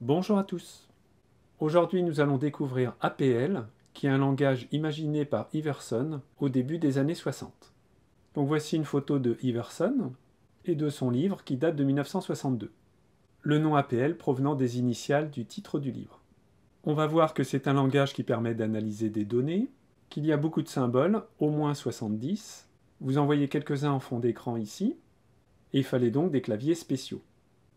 Bonjour à tous. Aujourd'hui, nous allons découvrir APL, qui est un langage imaginé par Iverson au début des années 60. Donc voici une photo de Iverson et de son livre qui date de 1962. Le nom APL provenant des initiales du titre du livre. On va voir que c'est un langage qui permet d'analyser des données, qu'il y a beaucoup de symboles, au moins 70. Vous en voyez quelques-uns en fond d'écran ici, et il fallait donc des claviers spéciaux.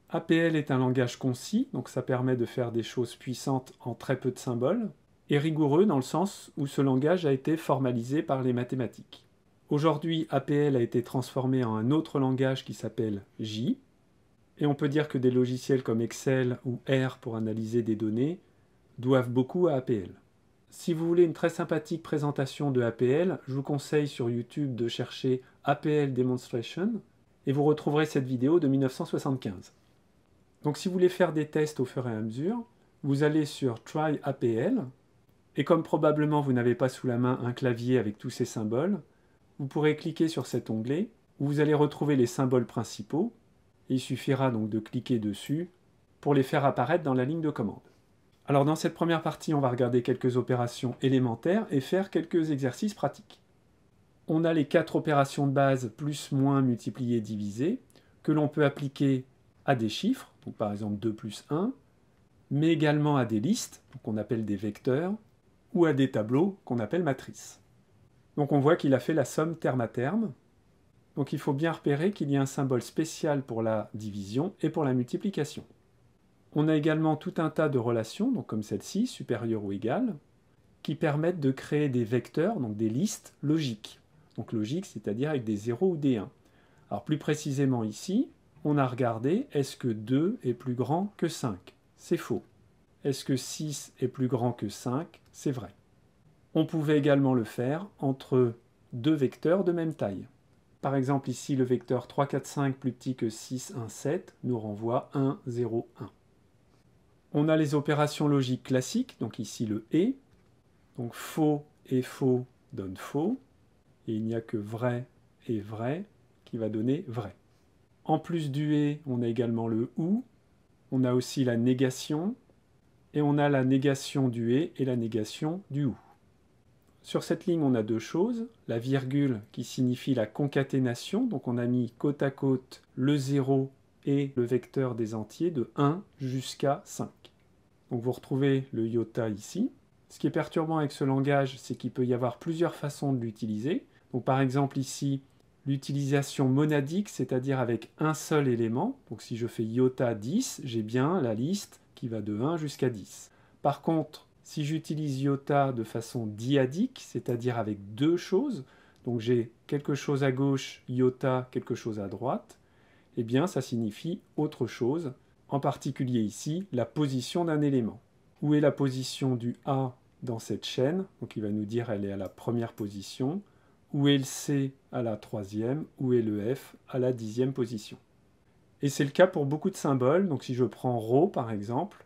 APL est un langage concis, donc ça permet de faire des choses puissantes en très peu de symboles, et rigoureux dans le sens où ce langage a été formalisé par les mathématiques. Aujourd'hui, APL a été transformé en un autre langage qui s'appelle J, et on peut dire que des logiciels comme Excel ou R pour analyser des données doivent beaucoup à APL. Si vous voulez une très sympathique présentation de APL, je vous conseille sur YouTube de chercher APL Demonstration, et vous retrouverez cette vidéo de 1975. Donc si vous voulez faire des tests au fur et à mesure, vous allez sur Try APL, et comme probablement vous n'avez pas sous la main un clavier avec tous ces symboles, vous pourrez cliquer sur cet onglet où vous allez retrouver les symboles principaux, il suffira donc de cliquer dessus pour les faire apparaître dans la ligne de commande. Alors dans cette première partie, on va regarder quelques opérations élémentaires et faire quelques exercices pratiques. On a les quatre opérations de base plus, moins, multiplié, divisé, que l'on peut appliquer à des chiffres, par exemple 2 plus 1, mais également à des listes, qu'on appelle des vecteurs, ou à des tableaux qu'on appelle matrices. Donc on voit qu'il a fait la somme terme à terme. Donc il faut bien repérer qu'il y a un symbole spécial pour la division et pour la multiplication. On a également tout un tas de relations, donc comme celle-ci, supérieure ou égale, qui permettent de créer des vecteurs, donc des listes logiques. Donc logiques, c'est-à-dire avec des 0 ou des 1. Alors plus précisément ici, on a regardé est-ce que 2 est plus grand que 5 C'est faux. Est-ce que 6 est plus grand que 5 C'est vrai. On pouvait également le faire entre deux vecteurs de même taille. Par exemple ici, le vecteur 3, 4, 5 plus petit que 6, 1, 7 nous renvoie 1, 0, 1. On a les opérations logiques classiques, donc ici le « et ». Donc faux et faux donnent « faux, et il n'y a que vrai et vrai qui va donner vrai. En plus du et, on a également le ou, on a aussi la négation, et on a la négation du et et la négation du ou. Sur cette ligne, on a deux choses, la virgule qui signifie la concaténation, donc on a mis côte à côte le 0 et le vecteur des entiers de 1 jusqu'à 5. Donc vous retrouvez le iota ici. Ce qui est perturbant avec ce langage, c'est qu'il peut y avoir plusieurs façons de l'utiliser. Donc par exemple ici, l'utilisation monadique, c'est-à-dire avec un seul élément. Donc si je fais iota 10, j'ai bien la liste qui va de 1 jusqu'à 10. Par contre, si j'utilise iota de façon diadique, c'est-à-dire avec deux choses, donc j'ai quelque chose à gauche, iota, quelque chose à droite, eh bien ça signifie autre chose, en particulier ici, la position d'un élément. Où est la position du A dans cette chaîne Donc il va nous dire elle est à la première position. Où est le C à la troisième Où est le F à la dixième position Et c'est le cas pour beaucoup de symboles. Donc si je prends Rho par exemple,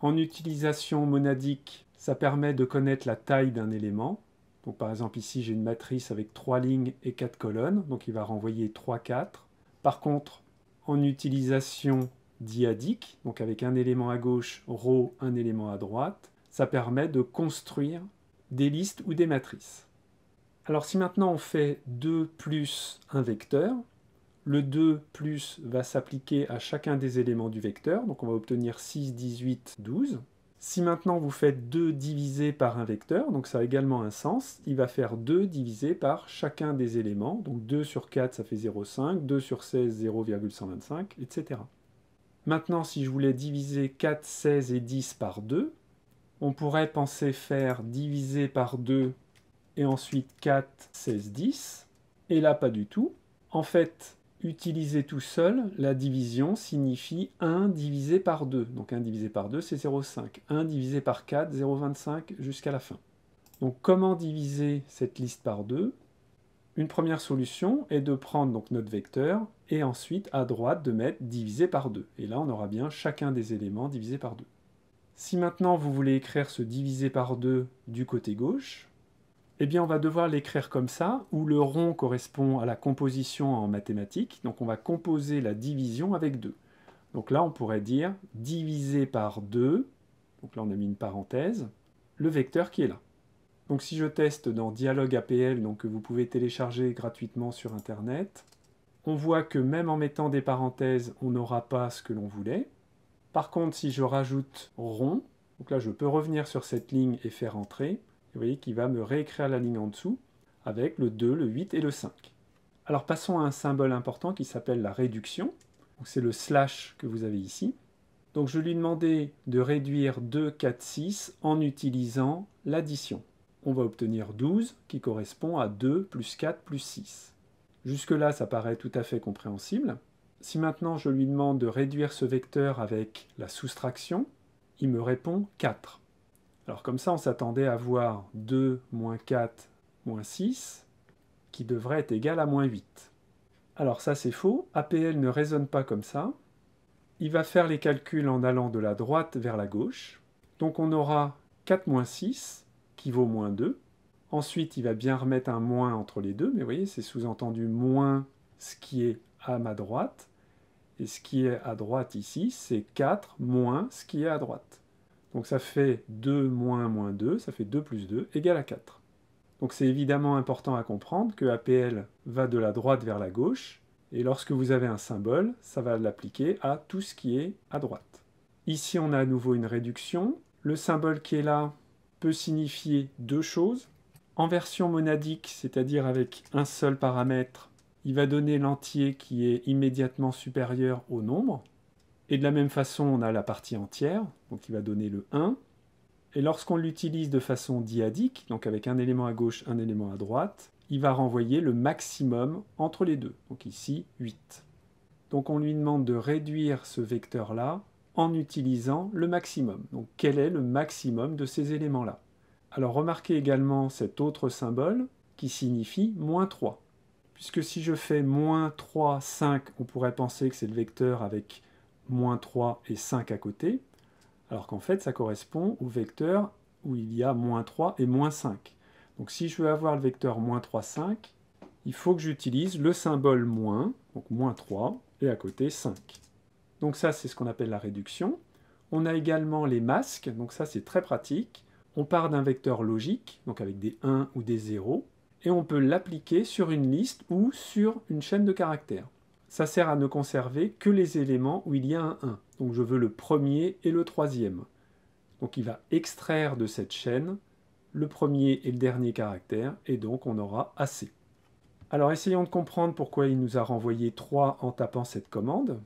en utilisation monadique, ça permet de connaître la taille d'un élément. Donc par exemple ici j'ai une matrice avec trois lignes et quatre colonnes, donc il va renvoyer 3, 4. Par contre, en utilisation diadique, donc avec un élément à gauche, Rho, un élément à droite, ça permet de construire des listes ou des matrices. Alors si maintenant on fait 2 plus un vecteur, le 2 plus va s'appliquer à chacun des éléments du vecteur, donc on va obtenir 6, 18, 12. Si maintenant vous faites 2 divisé par un vecteur, donc ça a également un sens, il va faire 2 divisé par chacun des éléments, donc 2 sur 4 ça fait 0,5, 2 sur 16 0,125, etc. Maintenant si je voulais diviser 4, 16 et 10 par 2, on pourrait penser faire diviser par 2 et ensuite 4, 16, 10. Et là, pas du tout. En fait, utiliser tout seul, la division signifie 1 divisé par 2. Donc 1 divisé par 2, c'est 0,5. 1 divisé par 4, 0,25 jusqu'à la fin. Donc comment diviser cette liste par 2 Une première solution est de prendre donc notre vecteur et ensuite à droite de mettre divisé par 2. Et là, on aura bien chacun des éléments divisé par 2. Si maintenant vous voulez écrire ce divisé par 2 du côté gauche, eh bien on va devoir l'écrire comme ça, où le rond correspond à la composition en mathématiques, donc on va composer la division avec 2. Donc là on pourrait dire divisé par 2, donc là on a mis une parenthèse, le vecteur qui est là. Donc si je teste dans Dialogue APL, donc que vous pouvez télécharger gratuitement sur Internet, on voit que même en mettant des parenthèses, on n'aura pas ce que l'on voulait. Par contre, si je rajoute rond, donc là je peux revenir sur cette ligne et faire entrer, vous voyez qu'il va me réécrire la ligne en dessous avec le 2, le 8 et le 5. Alors passons à un symbole important qui s'appelle la réduction. C'est le slash que vous avez ici. Donc je lui demandais de réduire 2, 4, 6 en utilisant l'addition. On va obtenir 12 qui correspond à 2 plus 4 plus 6. Jusque-là, ça paraît tout à fait compréhensible. Si maintenant je lui demande de réduire ce vecteur avec la soustraction, il me répond 4. Alors comme ça, on s'attendait à voir 2 moins 4 moins 6, qui devrait être égal à moins 8. Alors ça c'est faux, APL ne raisonne pas comme ça. Il va faire les calculs en allant de la droite vers la gauche. Donc on aura 4 moins 6, qui vaut moins 2. Ensuite, il va bien remettre un moins entre les deux, mais vous voyez, c'est sous-entendu moins ce qui est à ma droite. Et ce qui est à droite ici, c'est 4 moins ce qui est à droite. Donc ça fait 2 moins moins 2, ça fait 2 plus 2 égale à 4. Donc c'est évidemment important à comprendre que APL va de la droite vers la gauche, et lorsque vous avez un symbole, ça va l'appliquer à tout ce qui est à droite. Ici on a à nouveau une réduction. Le symbole qui est là peut signifier deux choses. En version monadique, c'est-à-dire avec un seul paramètre, il va donner l'entier qui est immédiatement supérieur au nombre. Et de la même façon, on a la partie entière, donc il va donner le 1. Et lorsqu'on l'utilise de façon diadique, donc avec un élément à gauche, un élément à droite, il va renvoyer le maximum entre les deux, donc ici 8. Donc on lui demande de réduire ce vecteur-là en utilisant le maximum. Donc quel est le maximum de ces éléments-là Alors remarquez également cet autre symbole qui signifie moins 3. Puisque si je fais moins 3, 5, on pourrait penser que c'est le vecteur avec moins 3 et 5 à côté, alors qu'en fait ça correspond au vecteur où il y a moins 3 et moins 5. Donc si je veux avoir le vecteur moins 3, 5, il faut que j'utilise le symbole moins, donc moins 3, et à côté 5. Donc ça c'est ce qu'on appelle la réduction. On a également les masques, donc ça c'est très pratique. On part d'un vecteur logique, donc avec des 1 ou des 0, et on peut l'appliquer sur une liste ou sur une chaîne de caractères ça sert à ne conserver que les éléments où il y a un 1. Donc je veux le premier et le troisième. Donc il va extraire de cette chaîne le premier et le dernier caractère, et donc on aura assez. Alors essayons de comprendre pourquoi il nous a renvoyé 3 en tapant cette commande.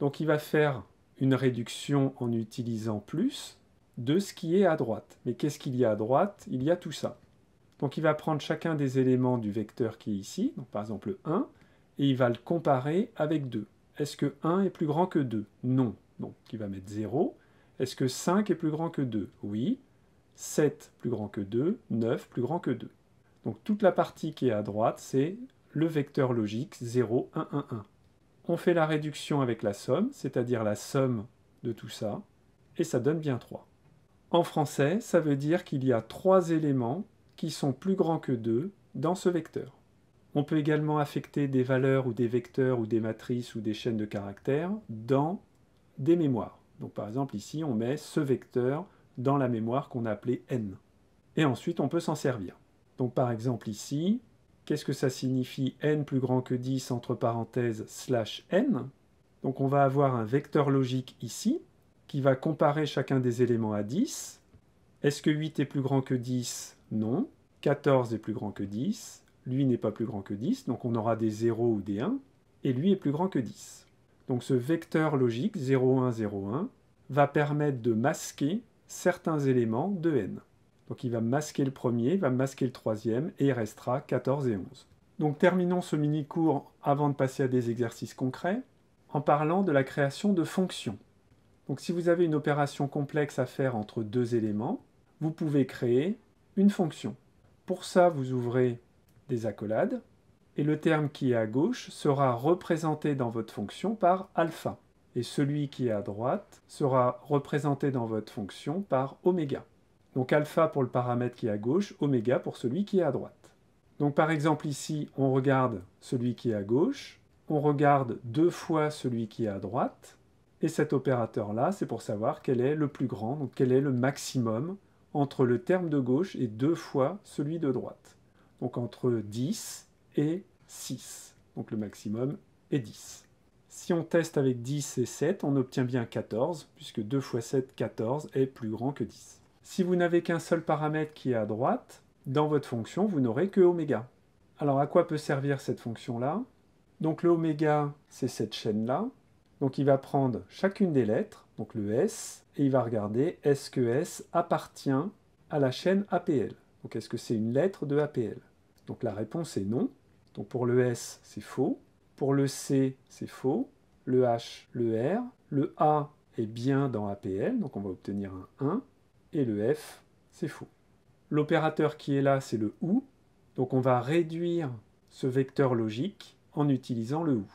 Donc il va faire une réduction en utilisant plus de ce qui est à droite. Mais qu'est-ce qu'il y a à droite Il y a tout ça. Donc il va prendre chacun des éléments du vecteur qui est ici, donc par exemple 1, et il va le comparer avec 2. Est-ce que 1 est plus grand que 2 Non. Donc il va mettre 0. Est-ce que 5 est plus grand que 2 Oui. 7 plus grand que 2, 9 plus grand que 2. Donc toute la partie qui est à droite, c'est le vecteur logique 0, 1, 1, 1. On fait la réduction avec la somme, c'est-à-dire la somme de tout ça, et ça donne bien 3. En français, ça veut dire qu'il y a 3 éléments qui sont plus grands que 2 dans ce vecteur. On peut également affecter des valeurs ou des vecteurs ou des matrices ou des chaînes de caractères dans des mémoires. Donc par exemple ici, on met ce vecteur dans la mémoire qu'on a appelée n. Et ensuite, on peut s'en servir. Donc par exemple ici, qu'est-ce que ça signifie n plus grand que 10 entre parenthèses slash n Donc on va avoir un vecteur logique ici qui va comparer chacun des éléments à 10. Est-ce que 8 est plus grand que 10 Non. 14 est plus grand que 10. Lui n'est pas plus grand que 10, donc on aura des 0 ou des 1, et lui est plus grand que 10. Donc ce vecteur logique 0, 1, 0, 1 va permettre de masquer certains éléments de n. Donc il va masquer le premier, il va masquer le troisième, et il restera 14 et 11. Donc terminons ce mini-cours avant de passer à des exercices concrets en parlant de la création de fonctions. Donc si vous avez une opération complexe à faire entre deux éléments, vous pouvez créer une fonction. Pour ça, vous ouvrez accolades, et le terme qui est à gauche sera représenté dans votre fonction par alpha, et celui qui est à droite sera représenté dans votre fonction par oméga. Donc alpha pour le paramètre qui est à gauche, oméga pour celui qui est à droite. Donc par exemple ici, on regarde celui qui est à gauche, on regarde deux fois celui qui est à droite, et cet opérateur-là, c'est pour savoir quel est le plus grand, donc quel est le maximum entre le terme de gauche et deux fois celui de droite donc entre 10 et 6. Donc le maximum est 10. Si on teste avec 10 et 7, on obtient bien 14, puisque 2 fois 7, 14 est plus grand que 10. Si vous n'avez qu'un seul paramètre qui est à droite, dans votre fonction, vous n'aurez que oméga. Alors à quoi peut servir cette fonction-là Donc le oméga, c'est cette chaîne-là. Donc il va prendre chacune des lettres, donc le S, et il va regarder est-ce que S appartient à la chaîne APL. Donc est-ce que c'est une lettre de APL donc la réponse est non. Donc pour le S, c'est faux. Pour le C, c'est faux. Le H, le R. Le A est bien dans APL, donc on va obtenir un 1. Et le F, c'est faux. L'opérateur qui est là, c'est le OU. Donc on va réduire ce vecteur logique en utilisant le OU.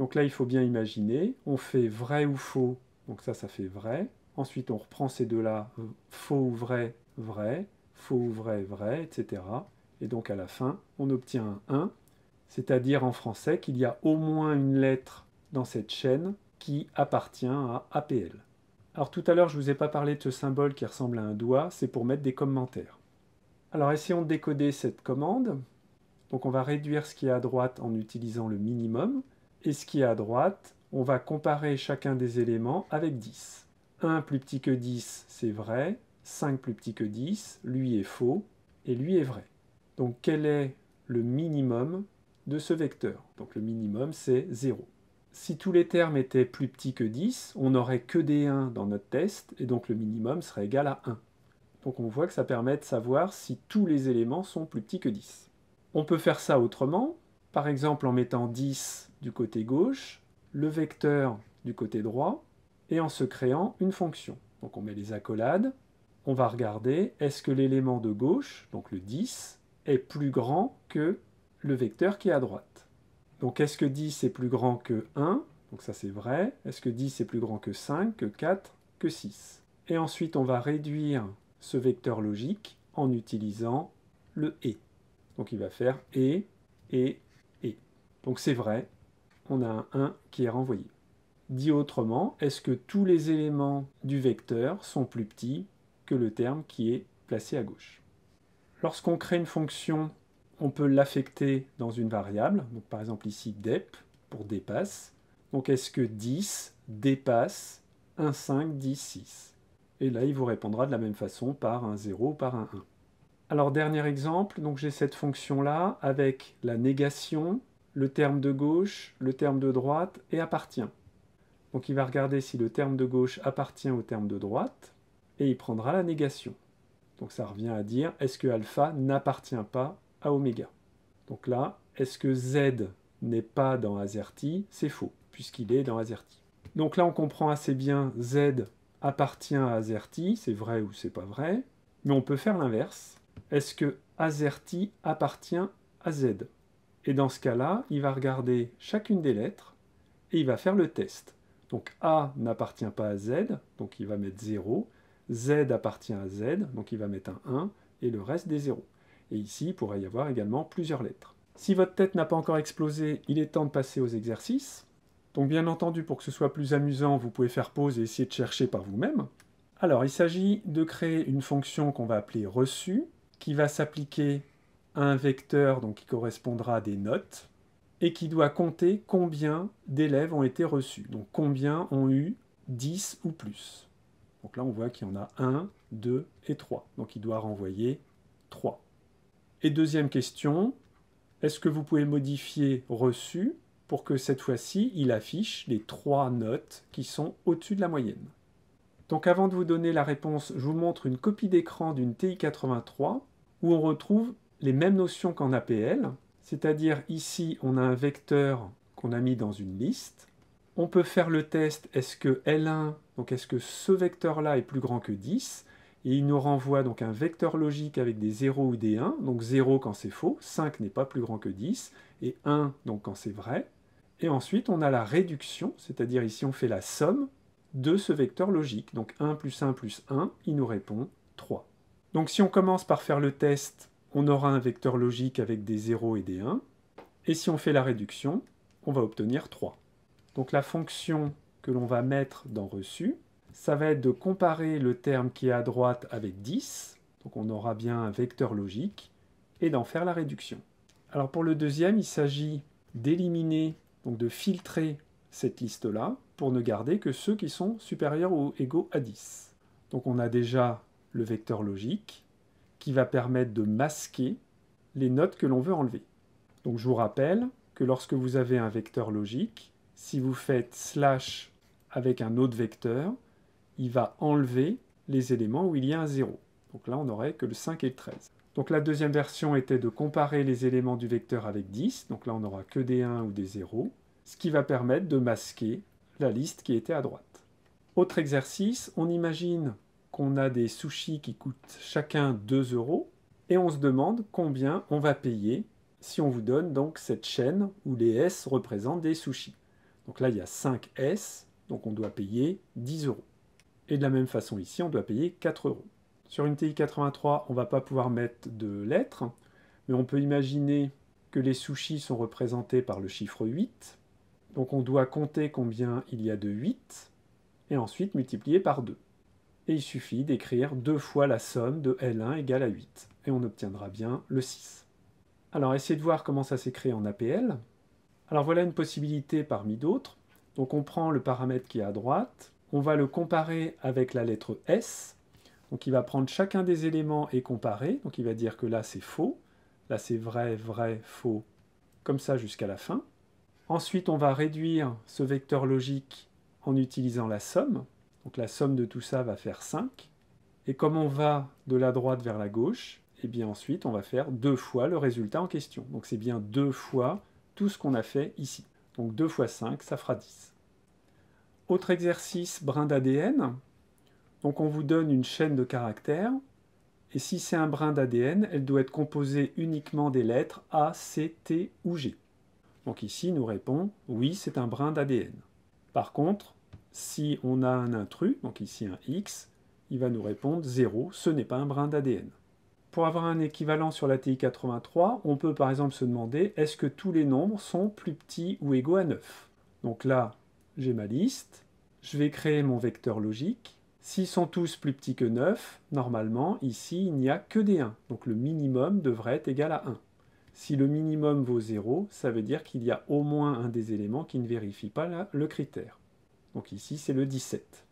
Donc là, il faut bien imaginer, on fait vrai ou faux, donc ça, ça fait vrai. Ensuite, on reprend ces deux-là, faux ou vrai, vrai, faux ou vrai, vrai, etc. Et donc à la fin, on obtient un 1, c'est-à-dire en français qu'il y a au moins une lettre dans cette chaîne qui appartient à APL. Alors tout à l'heure, je ne vous ai pas parlé de ce symbole qui ressemble à un doigt, c'est pour mettre des commentaires. Alors essayons de décoder cette commande. Donc on va réduire ce qui est à droite en utilisant le minimum, et ce qui est à droite, on va comparer chacun des éléments avec 10. 1 plus petit que 10, c'est vrai, 5 plus petit que 10, lui est faux, et lui est vrai. Donc quel est le minimum de ce vecteur Donc le minimum c'est 0. Si tous les termes étaient plus petits que 10, on n'aurait que des 1 dans notre test, et donc le minimum serait égal à 1. Donc on voit que ça permet de savoir si tous les éléments sont plus petits que 10. On peut faire ça autrement, par exemple en mettant 10 du côté gauche, le vecteur du côté droit, et en se créant une fonction. Donc on met les accolades, on va regarder est-ce que l'élément de gauche, donc le 10, est plus grand que le vecteur qui est à droite. Donc est-ce que 10 est plus grand que 1 Donc ça c'est vrai. Est-ce que 10 est plus grand que 5, que 4, que 6 Et ensuite on va réduire ce vecteur logique en utilisant le « et ». Donc il va faire « et »,« et »,« et ». Donc c'est vrai, on a un 1 qui est renvoyé. Dit autrement, est-ce que tous les éléments du vecteur sont plus petits que le terme qui est placé à gauche Lorsqu'on crée une fonction, on peut l'affecter dans une variable, donc par exemple ici dep pour dépasse. Donc est-ce que 10 dépasse 1, 5, 10, 6 Et là, il vous répondra de la même façon par un 0 ou par un 1. Alors dernier exemple, donc j'ai cette fonction là avec la négation, le terme de gauche, le terme de droite et appartient. Donc il va regarder si le terme de gauche appartient au terme de droite et il prendra la négation. Donc ça revient à dire est-ce que alpha n'appartient pas à oméga Donc là, est-ce que Z n'est pas dans Azerty C'est faux, puisqu'il est dans Azerty. Donc là, on comprend assez bien Z appartient à Azerty, c'est vrai ou c'est pas vrai, mais on peut faire l'inverse. Est-ce que Azerty appartient à Z Et dans ce cas-là, il va regarder chacune des lettres et il va faire le test. Donc A n'appartient pas à Z, donc il va mettre 0, Z appartient à Z, donc il va mettre un 1, et le reste des 0. Et ici, il pourrait y avoir également plusieurs lettres. Si votre tête n'a pas encore explosé, il est temps de passer aux exercices. Donc bien entendu, pour que ce soit plus amusant, vous pouvez faire pause et essayer de chercher par vous-même. Alors, il s'agit de créer une fonction qu'on va appeler reçu, qui va s'appliquer à un vecteur qui correspondra à des notes, et qui doit compter combien d'élèves ont été reçus, donc combien ont eu 10 ou plus. Donc là, on voit qu'il y en a 1, 2 et 3. Donc il doit renvoyer 3. Et deuxième question, est-ce que vous pouvez modifier reçu pour que cette fois-ci, il affiche les trois notes qui sont au-dessus de la moyenne Donc avant de vous donner la réponse, je vous montre une copie d'écran d'une TI-83 où on retrouve les mêmes notions qu'en APL, c'est-à-dire ici, on a un vecteur qu'on a mis dans une liste, on peut faire le test, est-ce que L1, donc est-ce que ce vecteur-là est plus grand que 10 Et il nous renvoie donc un vecteur logique avec des 0 ou des 1, donc 0 quand c'est faux, 5 n'est pas plus grand que 10, et 1 donc quand c'est vrai. Et ensuite, on a la réduction, c'est-à-dire ici on fait la somme de ce vecteur logique. Donc 1 plus 1 plus 1, il nous répond 3. Donc si on commence par faire le test, on aura un vecteur logique avec des 0 et des 1. Et si on fait la réduction, on va obtenir 3. Donc la fonction que l'on va mettre dans reçu, ça va être de comparer le terme qui est à droite avec 10, donc on aura bien un vecteur logique, et d'en faire la réduction. Alors pour le deuxième, il s'agit d'éliminer, donc de filtrer cette liste-là, pour ne garder que ceux qui sont supérieurs ou égaux à 10. Donc on a déjà le vecteur logique, qui va permettre de masquer les notes que l'on veut enlever. Donc je vous rappelle que lorsque vous avez un vecteur logique, si vous faites slash avec un autre vecteur, il va enlever les éléments où il y a un 0. Donc là, on n'aurait que le 5 et le 13. Donc la deuxième version était de comparer les éléments du vecteur avec 10. Donc là, on n'aura que des 1 ou des 0, ce qui va permettre de masquer la liste qui était à droite. Autre exercice, on imagine qu'on a des sushis qui coûtent chacun 2 euros et on se demande combien on va payer si on vous donne donc cette chaîne où les S représentent des sushis. Donc là, il y a 5 S, donc on doit payer 10 euros. Et de la même façon ici, on doit payer 4 euros. Sur une TI-83, on ne va pas pouvoir mettre de lettres, mais on peut imaginer que les sushis sont représentés par le chiffre 8. Donc on doit compter combien il y a de 8, et ensuite multiplier par 2. Et il suffit d'écrire deux fois la somme de L1 égale à 8, et on obtiendra bien le 6. Alors essayez de voir comment ça s'écrit en APL. Alors voilà une possibilité parmi d'autres. Donc on prend le paramètre qui est à droite, on va le comparer avec la lettre S. Donc il va prendre chacun des éléments et comparer. Donc il va dire que là c'est faux, là c'est vrai, vrai, faux, comme ça jusqu'à la fin. Ensuite on va réduire ce vecteur logique en utilisant la somme. Donc la somme de tout ça va faire 5. Et comme on va de la droite vers la gauche, et eh bien ensuite on va faire deux fois le résultat en question. Donc c'est bien deux fois tout ce qu'on a fait ici. Donc 2 fois 5, ça fera 10. Autre exercice, brin d'ADN. Donc on vous donne une chaîne de caractères. Et si c'est un brin d'ADN, elle doit être composée uniquement des lettres A, C, T ou G. Donc ici, nous répond oui, c'est un brin d'ADN. Par contre, si on a un intrus, donc ici un X, il va nous répondre 0, ce n'est pas un brin d'ADN pour avoir un équivalent sur la TI 83, on peut par exemple se demander est-ce que tous les nombres sont plus petits ou égaux à 9 Donc là, j'ai ma liste, je vais créer mon vecteur logique. S'ils sont tous plus petits que 9, normalement, ici, il n'y a que des 1. Donc le minimum devrait être égal à 1. Si le minimum vaut 0, ça veut dire qu'il y a au moins un des éléments qui ne vérifie pas le critère. Donc ici, c'est le 17.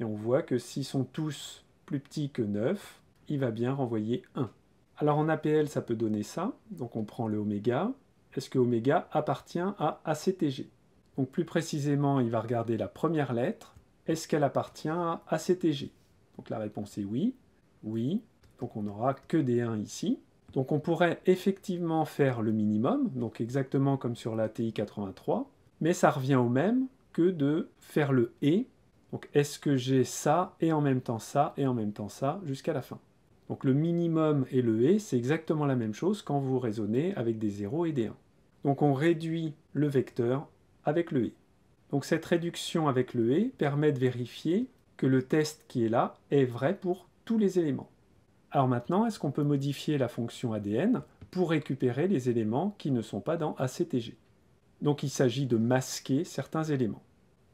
Et on voit que s'ils sont tous plus petits que 9, il va bien renvoyer 1. Alors en APL, ça peut donner ça. Donc on prend le oméga. Est-ce que oméga appartient à ACTG Donc plus précisément, il va regarder la première lettre. Est-ce qu'elle appartient à ACTG Donc la réponse est oui. Oui. Donc on n'aura que des 1 ici. Donc on pourrait effectivement faire le minimum, donc exactement comme sur la TI-83, mais ça revient au même que de faire le « et ». Donc est-ce que j'ai ça et en même temps ça et en même temps ça jusqu'à la fin donc le minimum et le E, c'est exactement la même chose quand vous raisonnez avec des 0 et des 1. Donc on réduit le vecteur avec le E. Donc cette réduction avec le E permet de vérifier que le test qui est là est vrai pour tous les éléments. Alors maintenant, est-ce qu'on peut modifier la fonction ADN pour récupérer les éléments qui ne sont pas dans ACTG Donc il s'agit de masquer certains éléments.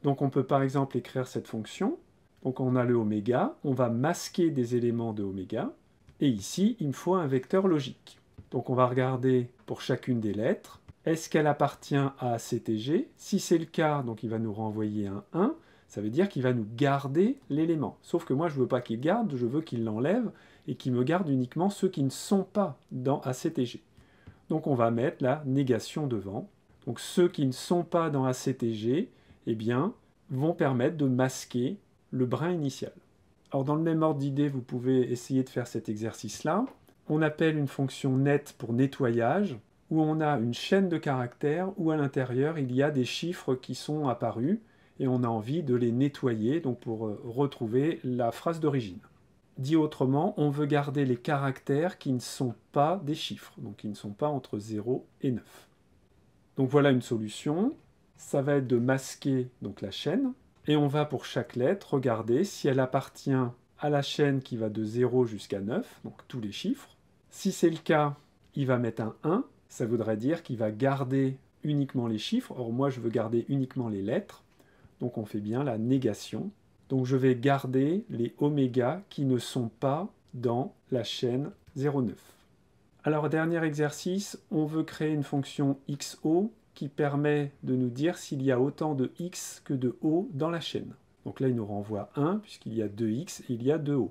Donc on peut par exemple écrire cette fonction. Donc on a le oméga, on va masquer des éléments de oméga, et ici, il me faut un vecteur logique. Donc on va regarder pour chacune des lettres. Est-ce qu'elle appartient à ACTG Si c'est le cas, donc il va nous renvoyer un 1. Ça veut dire qu'il va nous garder l'élément. Sauf que moi, je ne veux pas qu'il garde, je veux qu'il l'enlève et qu'il me garde uniquement ceux qui ne sont pas dans ACTG. Donc on va mettre la négation devant. Donc ceux qui ne sont pas dans ACTG, eh bien, vont permettre de masquer le brin initial. Alors dans le même ordre d'idée, vous pouvez essayer de faire cet exercice-là. On appelle une fonction net pour nettoyage, où on a une chaîne de caractères où à l'intérieur il y a des chiffres qui sont apparus et on a envie de les nettoyer donc pour euh, retrouver la phrase d'origine. Dit autrement, on veut garder les caractères qui ne sont pas des chiffres, donc qui ne sont pas entre 0 et 9. Donc voilà une solution. Ça va être de masquer donc la chaîne et on va pour chaque lettre regarder si elle appartient à la chaîne qui va de 0 jusqu'à 9, donc tous les chiffres. Si c'est le cas, il va mettre un 1, ça voudrait dire qu'il va garder uniquement les chiffres, or moi je veux garder uniquement les lettres, donc on fait bien la négation. Donc je vais garder les oméga qui ne sont pas dans la chaîne 09. Alors dernier exercice, on veut créer une fonction xo qui permet de nous dire s'il y a autant de x que de o dans la chaîne. Donc là, il nous renvoie 1, puisqu'il y a 2x, et il y a 2o.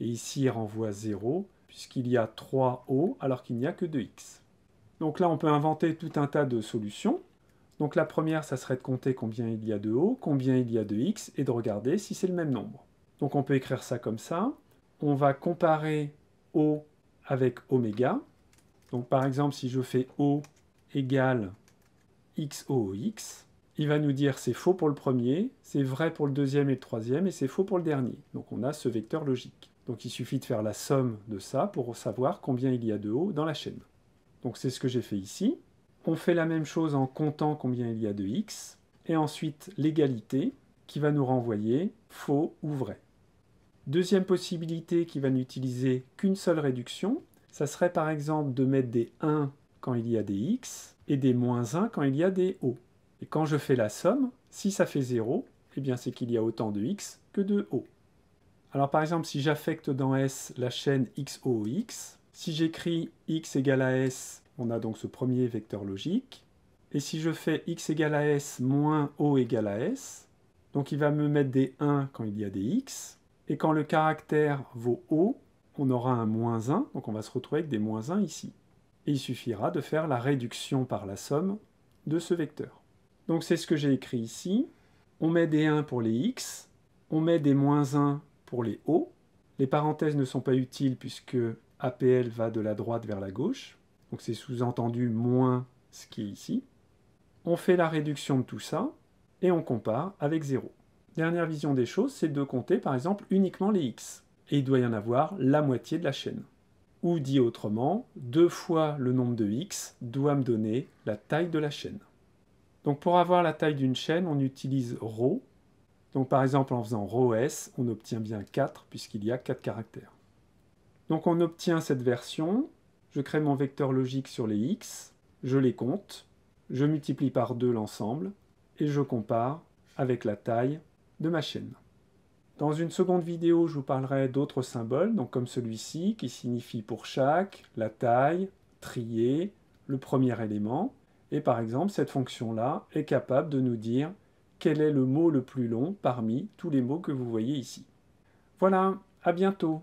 Et ici, il renvoie 0, puisqu'il y a 3o, alors qu'il n'y a que 2x. Donc là, on peut inventer tout un tas de solutions. Donc la première, ça serait de compter combien il y a de o, combien il y a de x, et de regarder si c'est le même nombre. Donc on peut écrire ça comme ça. On va comparer o avec oméga. Donc par exemple, si je fais o égale x x, il va nous dire c'est faux pour le premier, c'est vrai pour le deuxième et le troisième, et c'est faux pour le dernier. Donc on a ce vecteur logique. Donc il suffit de faire la somme de ça pour savoir combien il y a de O dans la chaîne. Donc c'est ce que j'ai fait ici. On fait la même chose en comptant combien il y a de X, et ensuite l'égalité qui va nous renvoyer faux ou vrai. Deuxième possibilité qui va n'utiliser qu'une seule réduction, ça serait par exemple de mettre des 1 quand il y a des x et des moins 1 quand il y a des o. Et quand je fais la somme, si ça fait 0, eh bien c'est qu'il y a autant de x que de o. Alors par exemple, si j'affecte dans S la chaîne x, x, si j'écris x égale à S, on a donc ce premier vecteur logique. Et si je fais x égale à S moins O égale à S, donc il va me mettre des 1 quand il y a des x. Et quand le caractère vaut O, on aura un moins 1, donc on va se retrouver avec des moins 1 ici il suffira de faire la réduction par la somme de ce vecteur. Donc c'est ce que j'ai écrit ici. On met des 1 pour les x, on met des moins 1 pour les o. Les parenthèses ne sont pas utiles puisque APL va de la droite vers la gauche. Donc c'est sous-entendu moins ce qui est ici. On fait la réduction de tout ça et on compare avec 0. Dernière vision des choses, c'est de compter par exemple uniquement les x. Et il doit y en avoir la moitié de la chaîne ou dit autrement, deux fois le nombre de x doit me donner la taille de la chaîne. Donc pour avoir la taille d'une chaîne, on utilise ρ. Donc par exemple en faisant ρs, on obtient bien 4 puisqu'il y a 4 caractères. Donc on obtient cette version, je crée mon vecteur logique sur les x, je les compte, je multiplie par 2 l'ensemble, et je compare avec la taille de ma chaîne. Dans une seconde vidéo, je vous parlerai d'autres symboles, donc comme celui-ci, qui signifie pour chaque, la taille, trier, le premier élément. Et par exemple, cette fonction-là est capable de nous dire quel est le mot le plus long parmi tous les mots que vous voyez ici. Voilà, à bientôt